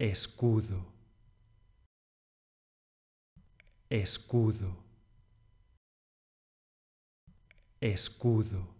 escudo, escudo, escudo.